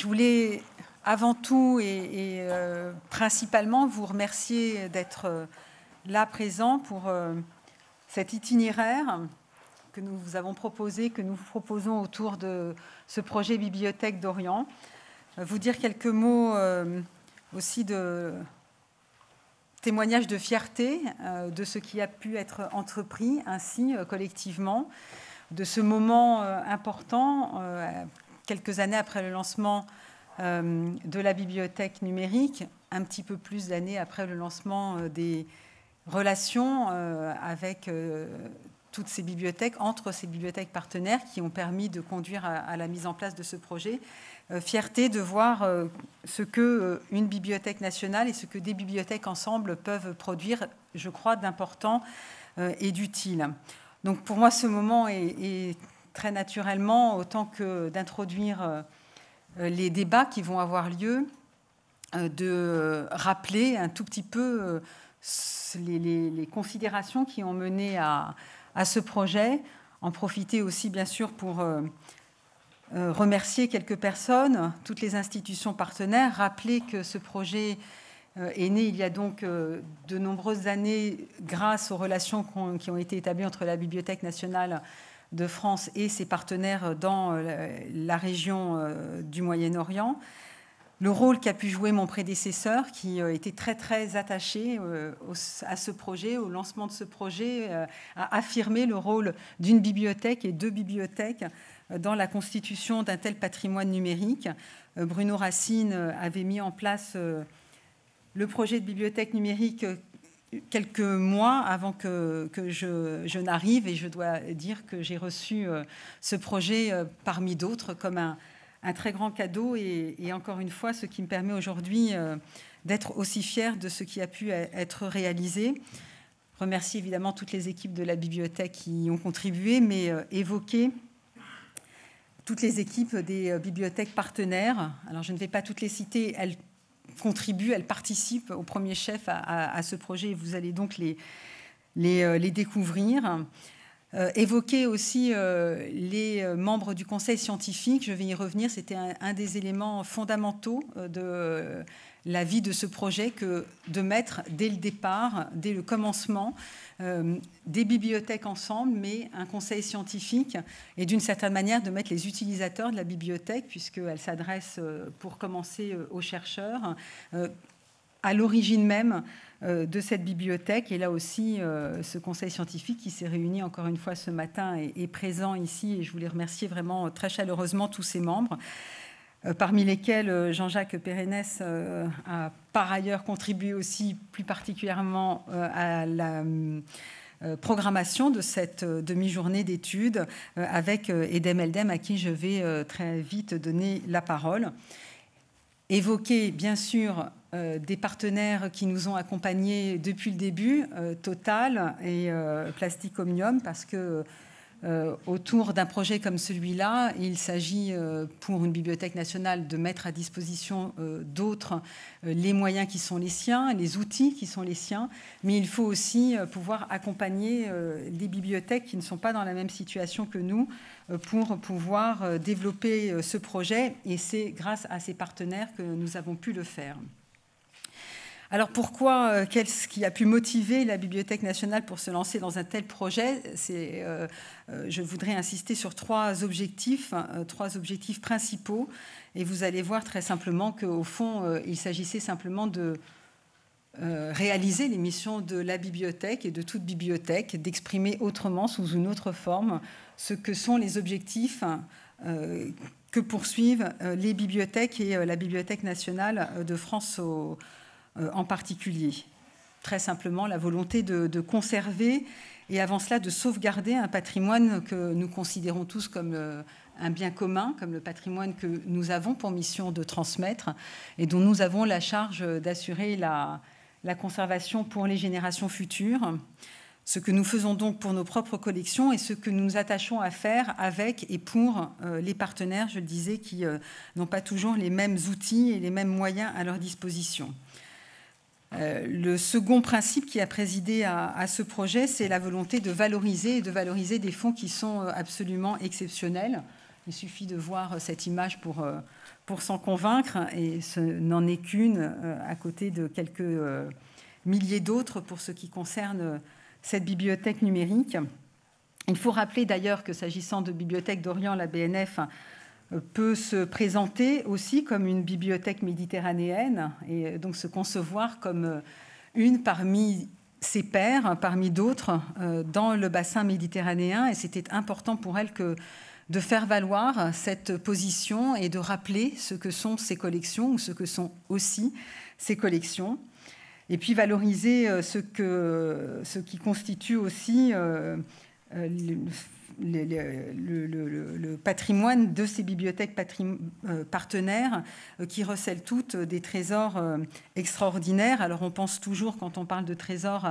Je voulais avant tout et, euh, principalement vous remercier d'être euh, là présent pour euh, cet itinéraire que nous vous avons proposé, que nous vous proposons autour de ce projet Bibliothèque d'Orient. Vous dire quelques mots aussi de témoignage de fierté de ce qui a pu être entrepris ainsi collectivement, de ce moment important quelques années après le lancement euh, de la bibliothèque numérique, un petit peu plus d'années après le lancement euh, des relations euh, avec toutes ces bibliothèques, entre ces bibliothèques partenaires qui ont permis de conduire à, la mise en place de ce projet. fierté de voir ce que une bibliothèque nationale et ce que des bibliothèques ensemble peuvent produire, je crois, d'important et d'utile. Donc pour moi, ce moment est naturellement, autant que d'introduire euh, les débats qui vont avoir lieu, euh, de rappeler un tout petit peu euh, les, considérations qui ont mené à, à, ce projet, en profiter aussi bien sûr pour remercier quelques personnes, toutes les institutions partenaires, rappeler que ce projet est né il y a donc de nombreuses années grâce aux relations qui ont été établies entre la Bibliothèque nationale et de France et ses partenaires dans euh, la région euh, du Moyen-Orient. Le rôle qu'a pu jouer mon prédécesseur, qui euh, était très très attaché à ce projet, au lancement de ce projet, a affirmé le rôle d'une bibliothèque et deux bibliothèques dans la constitution d'un tel patrimoine numérique. Bruno Racine avait mis en place le projet de bibliothèque numérique quelques mois avant que, je, n'arrive et je dois dire que j'ai reçu euh, ce projet euh, parmi d'autres comme un, très grand cadeau et, encore une fois ce qui me permet aujourd'hui euh, d'être aussi fière de ce qui a pu être réalisé. Remercie évidemment toutes les équipes de la bibliothèque qui y ont contribué, mais évoquer toutes les équipes des bibliothèques partenaires. Alors je ne vais pas toutes les citer, elles contribuent, elles participent au premier chef à, ce projet et vous allez donc les, les euh, découvrir. Euh, évoquer aussi euh, les euh, membres du conseil scientifique, je vais y revenir, c'était un, des éléments fondamentaux de la vie de ce projet que de mettre dès le départ, dès le commencement, des bibliothèques ensemble, mais un conseil scientifique et d'une certaine manière de mettre les utilisateurs de la bibliothèque, puisqu'elle s'adresse pour commencer aux chercheurs, à l'origine même euh, de cette bibliothèque. Et là aussi, euh, ce conseil scientifique qui s'est réuni encore une fois ce matin est présent ici. Et je voulais remercier vraiment euh, très chaleureusement tous ses membres parmi lesquels Jean-Jacques Pérennes a par ailleurs contribué aussi plus particulièrement à la programmation de cette demi-journée d'études avec Edem Eldem à qui je vais très vite donner la parole. Évoquer bien sûr euh, des partenaires qui nous ont accompagnés depuis le début, euh, Total et euh, Plasticomium, parce que autour d'un projet comme celui-là, il s'agit pour une bibliothèque nationale de mettre à disposition d'autres les moyens qui sont les siens, les outils qui sont les siens, mais il faut aussi pouvoir accompagner les bibliothèques qui ne sont pas dans la même situation que nous pour pouvoir développer ce projet, et c'est grâce à ces partenaires que nous avons pu le faire. Alors pourquoi, euh, qu'est-ce qui a pu motiver la Bibliothèque nationale pour se lancer dans un tel projet euh, euh, Je voudrais insister sur trois objectifs, hein, trois objectifs principaux. Et vous allez voir très simplement qu'au fond, il s'agissait simplement de réaliser les missions de la bibliothèque et de toute bibliothèque, d'exprimer autrement, sous une autre forme, ce que sont les objectifs hein, que poursuivent les bibliothèques et la Bibliothèque nationale de France au euh, en particulier. Très simplement, la volonté de, conserver et avant cela de sauvegarder un patrimoine que nous considérons tous comme euh, un bien commun, comme le patrimoine que nous avons pour mission de transmettre et dont nous avons la charge d'assurer la, conservation pour les générations futures, ce que nous faisons donc pour nos propres collections et ce que nous nous attachons à faire avec et pour euh, les partenaires, je le disais, qui n'ont pas toujours les mêmes outils et les mêmes moyens à leur disposition. Euh, le second principe qui a présidé à, ce projet, c'est la volonté de valoriser et de valoriser des fonds qui sont euh, absolument exceptionnels. Il suffit de voir euh, cette image pour, pour s'en convaincre, et ce n'en est qu'une à côté de quelques milliers d'autres pour ce qui concerne cette bibliothèque numérique. Il faut rappeler d'ailleurs que s'agissant de Bibliothèque d'Orient, la BNF peut se présenter aussi comme une bibliothèque méditerranéenne et euh, donc se concevoir comme euh, une parmi ses pairs, hein, parmi d'autres, euh, dans le bassin méditerranéen. Et c'était important pour elle que de faire valoir cette position et de rappeler ce que sont ses collections ou ce que sont aussi ses collections. Et puis valoriser ce, que, ce qui constitue aussi le, patrimoine de ces bibliothèques euh, partenaires euh, qui recèlent toutes euh, des trésors extraordinaires. Alors on pense toujours quand on parle de trésors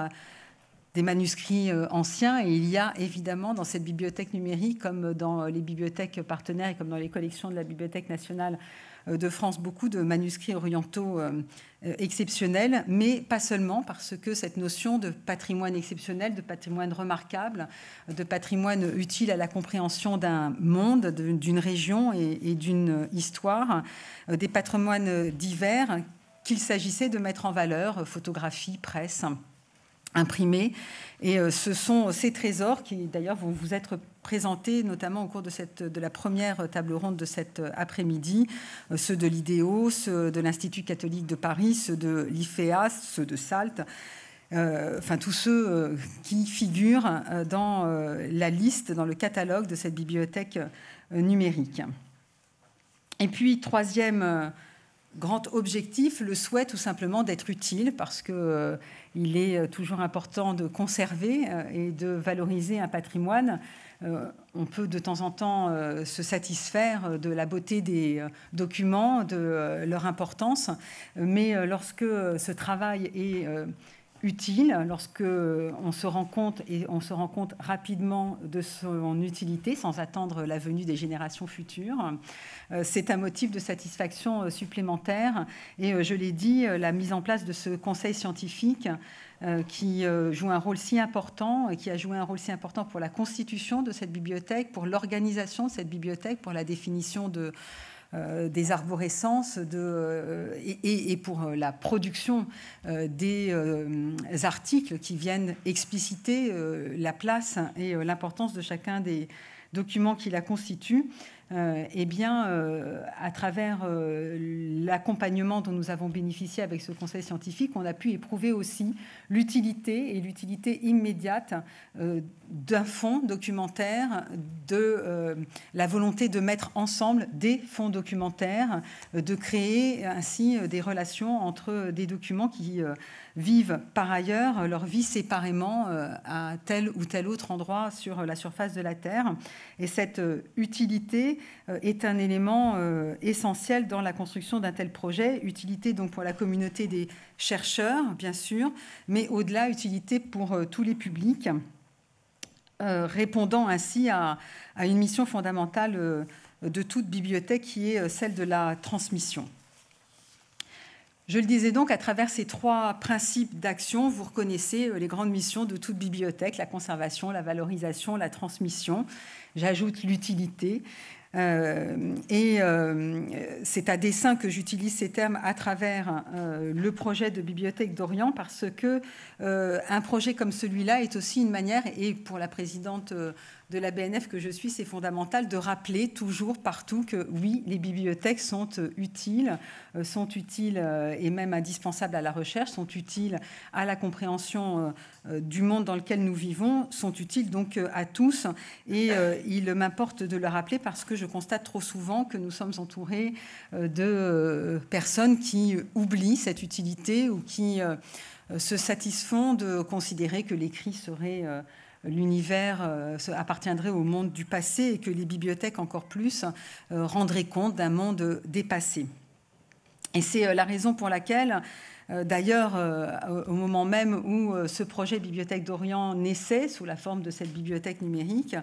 des manuscrits anciens et il y a évidemment dans cette bibliothèque numérique comme dans les bibliothèques partenaires et comme dans les collections de la Bibliothèque nationale euh, de France, beaucoup de manuscrits orientaux euh, exceptionnels, mais pas seulement, parce que cette notion de patrimoine exceptionnel, de patrimoine remarquable, de patrimoine utile à la compréhension d'un monde, d'une région et d'une histoire, euh, des patrimoines divers qu'il s'agissait de mettre en valeur, photographie, presse imprimés. Et euh, ce sont ces trésors qui, d'ailleurs, vont vous être présentés, notamment au cours de, cette, de la première table ronde de cet euh, après-midi, euh, ceux de l'IDEO, ceux de l'Institut catholique de Paris, ceux de l'IFEA, ceux de Salte. enfin tous ceux qui figurent dans la liste, dans le catalogue de cette bibliothèque numérique. Et puis, troisième grand objectif, le souhait tout simplement d'être utile, parce qu'il euh, il est euh, toujours important de conserver euh, et de valoriser un patrimoine. on peut de temps en temps se satisfaire de la beauté des documents, de leur importance, mais lorsque ce travail est utile lorsque on se rend compte et on se rend compte rapidement de son utilité sans attendre la venue des générations futures. Euh, c'est un motif de satisfaction euh, supplémentaire et euh, je l'ai dit, la mise en place de ce conseil scientifique qui joue un rôle si important et qui a joué un rôle si important pour la constitution de cette bibliothèque, pour l'organisation de cette bibliothèque, pour la définition de, euh, des arborescences euh, et, pour euh, la production des articles qui viennent expliciter la place et l'importance de chacun des documents qui la constituent. Euh, eh bien, euh, à travers euh, l'accompagnement dont nous avons bénéficié avec ce conseil scientifique, on a pu éprouver aussi l'utilité et l'utilité immédiate d'un fonds documentaire, de la volonté de mettre ensemble des fonds documentaires, de créer ainsi des relations entre des documents qui vivent par ailleurs leur vie séparément à tel ou tel autre endroit sur la surface de la Terre. Et cette utilité, euh, est un élément euh, essentiel dans la construction d'un tel projet. Utilité donc pour la communauté des chercheurs, bien sûr, mais au-delà, utilité pour euh, tous les publics, répondant ainsi à, à une mission fondamentale de toute bibliothèque qui est celle de la transmission. Je le disais donc, à travers ces trois principes d'action, vous reconnaissez les grandes missions de toute bibliothèque, la conservation, la valorisation, la transmission. J'ajoute l'utilité. Euh, et euh, c'est à dessein que j'utilise ces termes à travers euh, le projet de Bibliothèque d'Orient parce que un projet comme celui-là est aussi une manière, et pour la présidente de la BNF que je suis, c'est fondamental de rappeler toujours partout que oui, les bibliothèques sont euh, utiles, euh, sont utiles euh, et même indispensables à la recherche, sont utiles à la compréhension du monde dans lequel nous vivons, sont utiles donc à tous. Et il m'importe de le rappeler parce que je constate trop souvent que nous sommes entourés de personnes qui oublient cette utilité ou qui se satisfont de considérer que l'écrit serait l'univers euh, appartiendrait au monde du passé et que les bibliothèques encore plus euh, rendraient compte d'un monde dépassé. Et c'est euh, la raison pour laquelle euh, d'ailleurs, euh, au moment même où euh, ce projet Bibliothèque d'Orient naissait sous la forme de cette bibliothèque numérique,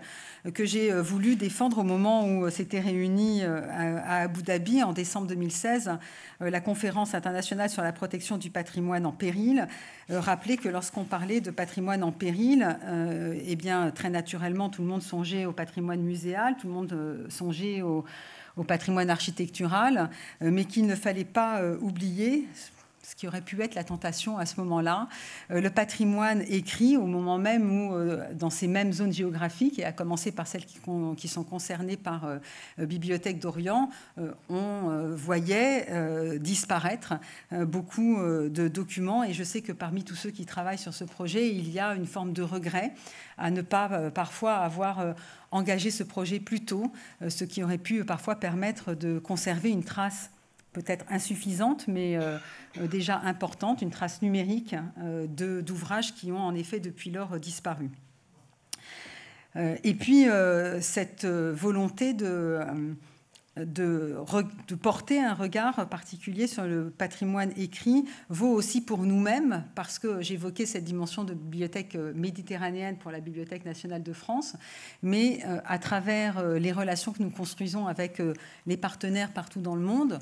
que j'ai voulu défendre au moment où s'était réunie à Abu Dhabi en décembre 2016 la conférence internationale sur la protection du patrimoine en péril. Rappeler que lorsqu'on parlait de patrimoine en péril, eh bien, très naturellement, tout le monde songeait au patrimoine muséal, tout le monde songeait au, au patrimoine architectural, mais qu'il ne fallait pas oublier, ce qui aurait pu être la tentation à ce moment-là. Euh, le patrimoine écrit au moment même où, euh, dans ces mêmes zones géographiques, et à commencer par celles qui, sont concernées par euh, Bibliothèque d'Orient, on voyait disparaître beaucoup de documents. Et je sais que parmi tous ceux qui travaillent sur ce projet, il y a une forme de regret à ne pas parfois avoir engagé ce projet plus tôt, ce qui aurait pu parfois permettre de conserver une trace peut-être insuffisante, mais euh, euh, déjà importante, une trace numérique euh, d'ouvrages qui ont en effet depuis lors disparu. Et puis, cette volonté de, porter un regard particulier sur le patrimoine écrit vaut aussi pour nous-mêmes, parce que j'évoquais cette dimension de bibliothèque méditerranéenne pour la Bibliothèque nationale de France, mais à travers les relations que nous construisons avec les partenaires partout dans le monde,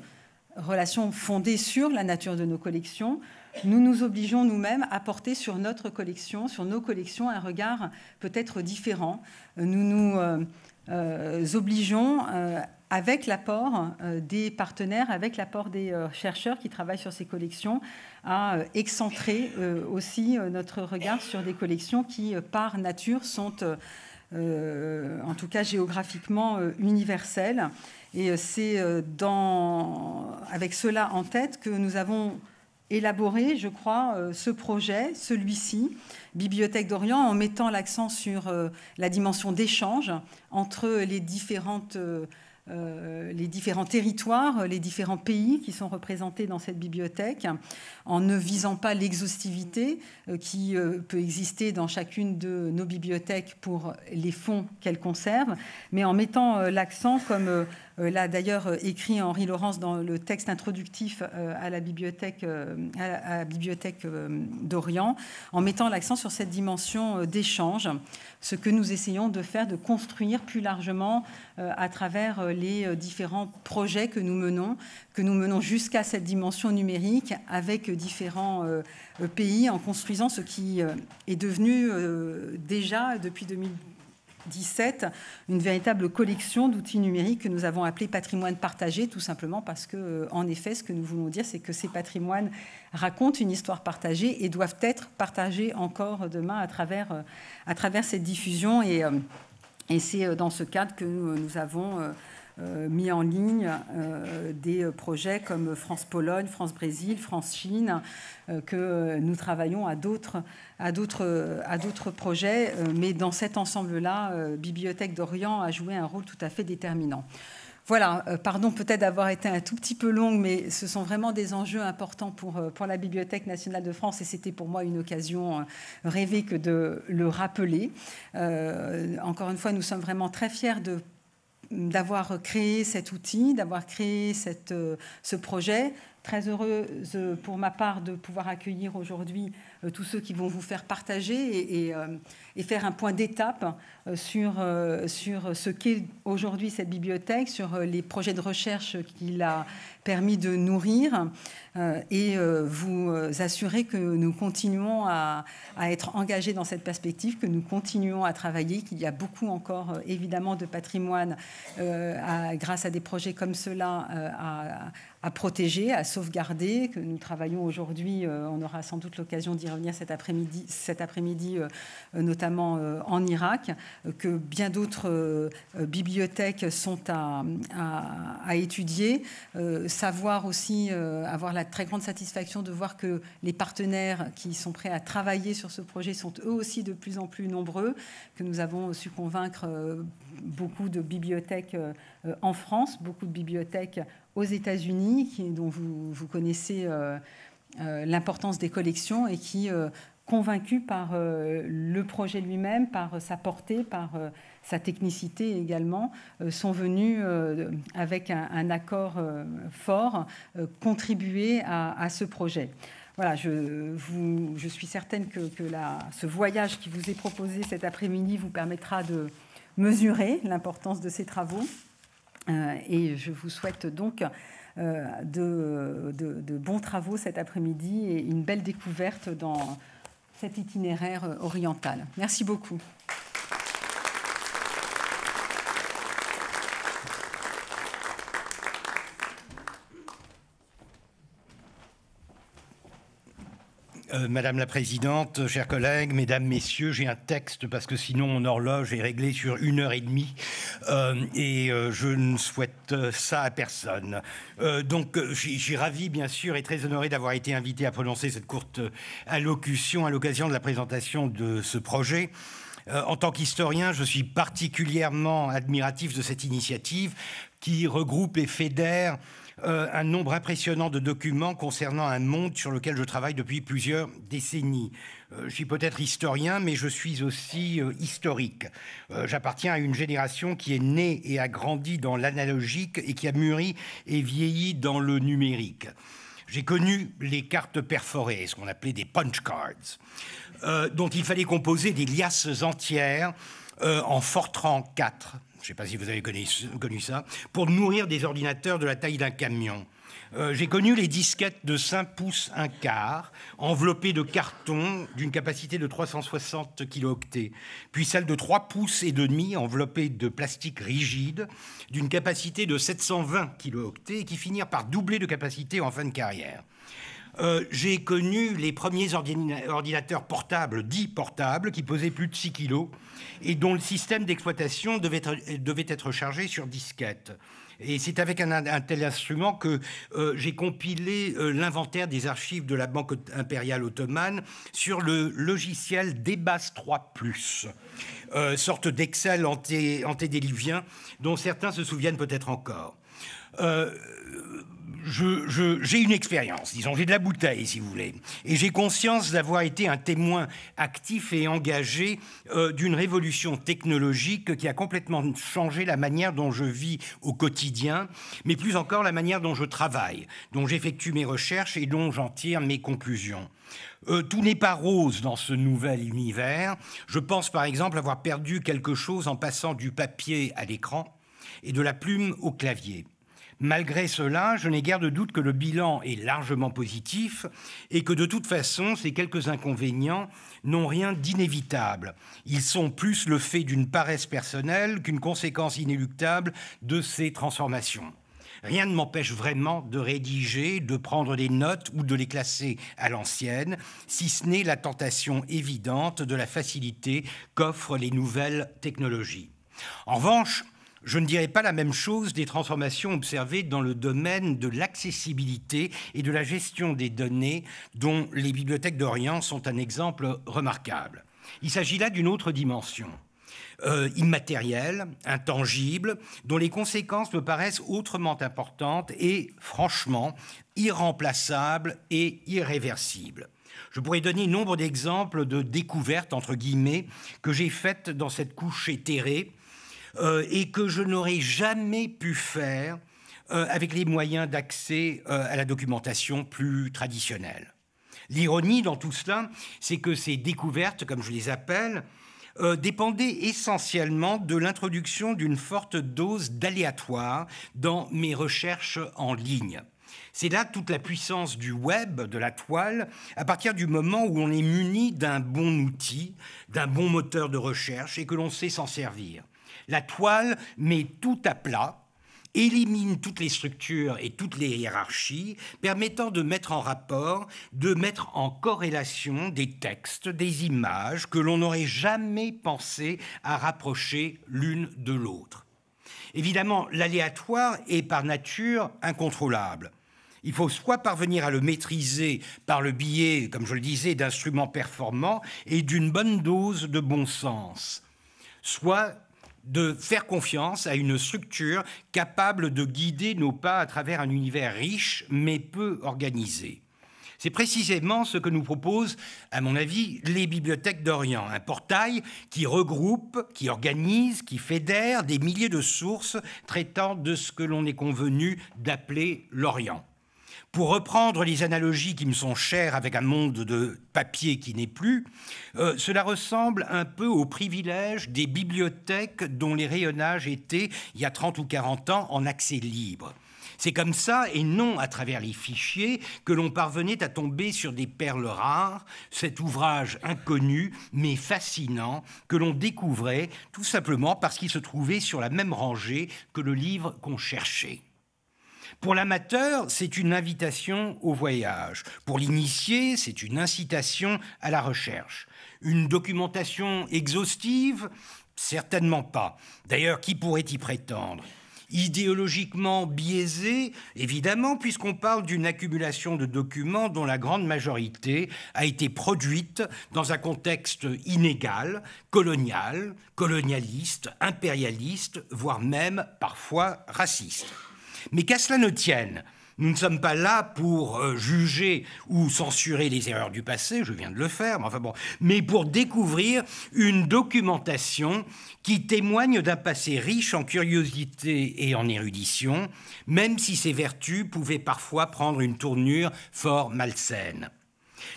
relations fondées sur la nature de nos collections, nous nous obligeons nous-mêmes à porter sur notre collection, sur nos collections, un regard peut-être différent. Nous nous euh, euh, obligeons, euh, avec l'apport des partenaires, avec l'apport des chercheurs qui travaillent sur ces collections, à excentrer aussi notre regard sur des collections qui, par nature, sont euh, en tout cas géographiquement euh, universelle. Et euh, c'est avec cela en tête que nous avons élaboré, je crois, ce projet, celui-ci, Bibliothèque d'Orient, en mettant l'accent sur la dimension d'échange entre les différentes euh, les différents territoires, les différents pays qui sont représentés dans cette bibliothèque, en ne visant pas l'exhaustivité euh, qui euh, peut exister dans chacune de nos bibliothèques pour les fonds qu'elles conservent, mais en mettant l'accent, comme euh, l'a d'ailleurs euh, écrit Henri Laurence dans le texte introductif euh, à la bibliothèque, bibliothèque d'Orient, en mettant l'accent sur cette dimension d'échange, ce que nous essayons de faire, de construire plus largement à travers les différents projets que nous menons, que nous menons jusqu'à cette dimension numérique avec différents pays en construisant ce qui est devenu déjà depuis 2010 une véritable collection d'outils numériques que nous avons appelé patrimoine partagé, tout simplement parce que, euh, en effet, ce que nous voulons dire, c'est que ces patrimoines racontent une histoire partagée et doivent être partagés encore demain à travers, euh, à travers cette diffusion. Et, euh, c'est dans ce cadre que nous avons euh, mis en ligne euh, des projets comme France-Pologne, France-Brésil, France-Chine, euh, que nous travaillons à d'autres, à d'autres, à d'autres projets. mais dans cet ensemble-là, Bibliothèque d'Orient a joué un rôle tout à fait déterminant. Voilà, pardon peut-être d'avoir été un tout petit peu longue, mais ce sont vraiment des enjeux importants pour, pour la Bibliothèque nationale de France et c'était pour moi une occasion rêvée que de le rappeler. encore une fois, nous sommes vraiment très fiers de d'avoir créé cet outil, d'avoir créé euh, ce projet très heureuse pour ma part de pouvoir accueillir aujourd'hui euh, tous ceux qui vont vous faire partager et, euh, faire un point d'étape euh, sur, sur ce qu'est aujourd'hui cette bibliothèque, sur les projets de recherche qu'il a permis de nourrir et vous assurer que nous continuons à, être engagés dans cette perspective, que nous continuons à travailler, qu'il y a beaucoup encore évidemment de patrimoine grâce à des projets comme cela à à protéger, à sauvegarder, que nous travaillons aujourd'hui. Euh, on aura sans doute l'occasion d'y revenir cet après-midi, cet après-midi euh, euh, notamment en Irak, que bien d'autres bibliothèques sont à, à étudier. savoir aussi, avoir la très grande satisfaction de voir que les partenaires qui sont prêts à travailler sur ce projet sont eux aussi de plus en plus nombreux, que nous avons su convaincre beaucoup de bibliothèques euh, en France, beaucoup de bibliothèques aux États-Unis, dont vous, vous connaissez euh, euh, l'importance des collections et qui, convaincus par le projet lui-même, par sa portée, par sa technicité également, sont venus, avec un, accord fort, contribuer à, ce projet voilà, je, je, suis certaine que, ce voyage qui vous est proposé cet après-midi vous permettra de, mesurer l'importance de ces travaux. Euh, et je vous souhaite donc euh, de, bons travaux cet après-midi et une belle découverte dans cet itinéraire oriental. Merci beaucoup. Euh, Madame la Présidente, chers collègues, Mesdames, Messieurs, j'ai un texte parce que sinon mon horloge est réglée sur une heure et demie euh, et euh, je ne souhaite ça à personne. donc je ravi, bien sûr, et très honoré d'avoir été invité à prononcer cette courte allocution à l'occasion de la présentation de ce projet en tant qu'historien, je suis particulièrement admiratif de cette initiative qui regroupe et fédère euh, un nombre impressionnant de documents concernant un monde sur lequel je travaille depuis plusieurs décennies. Euh, je suis peut-être historien, mais je suis aussi euh, historique. J'appartiens à une génération qui est née et a grandi dans l'analogique et qui a mûri et vieilli dans le numérique. J'ai connu les cartes perforées, ce qu'on appelait des punch cards, dont il fallait composer des liasses entières en Fortran 4, je ne sais pas si vous avez connu, ça, pour nourrir des ordinateurs de la taille d'un camion. Euh, j'ai connu les disquettes de 5 pouces 1 quart, enveloppées de carton d'une capacité de 360 kilooctets, puis celles de 3 pouces et demi, enveloppées de plastique rigide, d'une capacité de 720 kilooctets, et qui finirent par doubler de capacité en fin de carrière. Euh, j'ai connu les premiers ordinateurs portables, dits portables, qui pesaient plus de 6 kilos et dont le système d'exploitation devait être, devait être chargé sur disquette. Et c'est avec un, tel instrument que euh, j'ai compilé euh, l'inventaire des archives de la Banque impériale ottomane sur le logiciel DBAS 3 sorte d'Excel antédélivien dont certains se souviennent peut-être encore j'ai une expérience, disons, j'ai de la bouteille, si vous voulez, et j'ai conscience d'avoir été un témoin actif et engagé euh, d'une révolution technologique qui a complètement changé la manière dont je vis au quotidien, mais plus encore la manière dont je travaille, dont j'effectue mes recherches et dont j'en tire mes conclusions. Euh, tout n'est pas rose dans ce nouvel univers. Je pense par exemple avoir perdu quelque chose en passant du papier à l'écran et de la plume au clavier. Malgré cela, je n'ai guère de doute que le bilan est largement positif et que de toute façon, ces quelques inconvénients n'ont rien d'inévitable. Ils sont plus le fait d'une paresse personnelle qu'une conséquence inéluctable de ces transformations. Rien ne m'empêche vraiment de rédiger, de prendre des notes ou de les classer à l'ancienne, si ce n'est la tentation évidente de la facilité qu'offrent les nouvelles technologies. En revanche, je ne dirais pas la même chose des transformations observées dans le domaine de l'accessibilité et de la gestion des données dont les bibliothèques d'Orient sont un exemple remarquable. Il s'agit là d'une autre dimension. Euh, immatérielle, intangible, dont les conséquences me paraissent autrement importantes et, franchement, irremplaçables et irréversibles. Je pourrais donner nombre d'exemples de découvertes, entre guillemets, que j'ai faites dans cette couche éthérée, euh, et que je n'aurais jamais pu faire euh, avec les moyens d'accès euh, à la documentation plus traditionnelle. L'ironie dans tout cela, c'est que ces découvertes, comme je les appelle, dépendaient essentiellement de l'introduction d'une forte dose d'aléatoire dans mes recherches en ligne. C'est là toute la puissance du web, de la toile, à partir du moment où on est muni d'un bon outil, d'un bon moteur de recherche et que l'on sait s'en servir. La toile met tout à plat, élimine toutes les structures et toutes les hiérarchies, permettant de mettre en rapport, de mettre en corrélation des textes, des images que l'on n'aurait jamais pensé à rapprocher l'une de l'autre. Évidemment, l'aléatoire est par nature incontrôlable. Il faut soit parvenir à le maîtriser par le biais, comme je le disais, d'instruments performants et d'une bonne dose de bon sens, soit de faire confiance à une structure capable de guider nos pas à travers un univers riche mais peu organisé. C'est précisément ce que nous proposent, à mon avis, les bibliothèques d'Orient, un portail qui regroupe, qui organise, qui fédère des milliers de sources traitant de ce que l'on est convenu d'appeler l'Orient. Pour reprendre les analogies qui me sont chères avec un monde de papier qui n'est plus, euh, cela ressemble un peu au privilège des bibliothèques dont les rayonnages étaient, il y a 30 ou 40 ans, en accès libre. C'est comme ça, et non à travers les fichiers, que l'on parvenait à tomber sur des perles rares, cet ouvrage inconnu, mais fascinant, que l'on découvrait tout simplement parce qu'il se trouvait sur la même rangée que le livre qu'on cherchait. Pour l'amateur, c'est une invitation au voyage. Pour l'initié, c'est une incitation à la recherche. Une documentation exhaustive Certainement pas. D'ailleurs, qui pourrait y prétendre idéologiquement biaisé, évidemment, puisqu'on parle d'une accumulation de documents dont la grande majorité a été produite dans un contexte inégal, colonial, colonialiste, impérialiste, voire même parfois raciste. Mais qu'à cela ne tienne, nous ne sommes pas là pour euh, juger ou censurer les erreurs du passé, je viens de le faire, mais pour découvrir une documentation qui témoigne d'un passé riche en curiosité et en érudition, même si ses vertus pouvaient parfois prendre une tournure fort malsaine.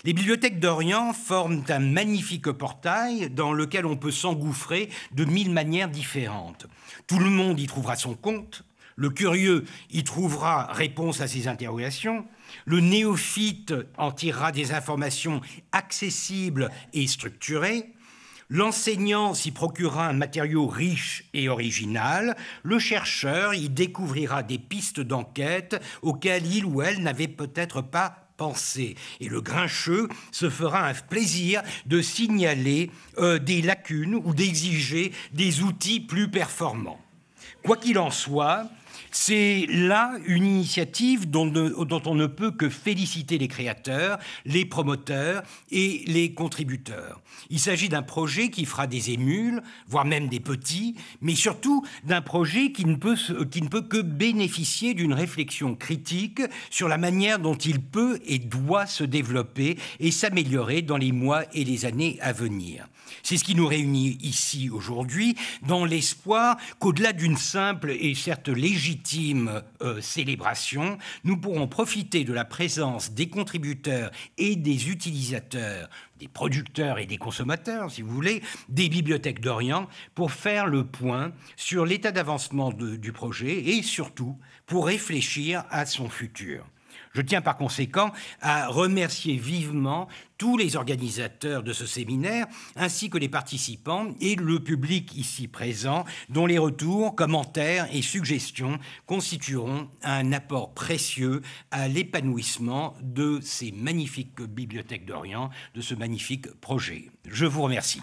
Les bibliothèques d'Orient forment un magnifique portail dans lequel on peut s'engouffrer de mille manières différentes. Tout le monde y trouvera son compte, le curieux y trouvera réponse à ses interrogations. Le néophyte en tirera des informations accessibles et structurées. L'enseignant s'y procurera un matériau riche et original. Le chercheur y découvrira des pistes d'enquête auxquelles il ou elle n'avait peut-être pas pensé. Et le grincheux se fera un plaisir de signaler euh, des lacunes ou d'exiger des outils plus performants. Quoi qu'il en soit, c'est là une initiative dont, on ne peut que féliciter les créateurs, les promoteurs et les contributeurs. Il s'agit d'un projet qui fera des émules, voire même des petits, mais surtout d'un projet qui ne, peut, qui ne peut que bénéficier d'une réflexion critique sur la manière dont il peut et doit se développer et s'améliorer dans les mois et les années à venir. C'est ce qui nous réunit ici aujourd'hui, dans l'espoir qu'au-delà d'une simple et certes légitime légitime euh, célébration, nous pourrons profiter de la présence des contributeurs et des utilisateurs, des producteurs et des consommateurs, si vous voulez, des bibliothèques d'Orient pour faire le point sur l'état d'avancement du projet et surtout pour réfléchir à son futur. Je tiens par conséquent à remercier vivement tous les organisateurs de ce séminaire, ainsi que les participants et le public ici présent, dont les retours, commentaires et suggestions constitueront un apport précieux à l'épanouissement de ces magnifiques bibliothèques d'Orient, de ce magnifique projet. Je vous remercie.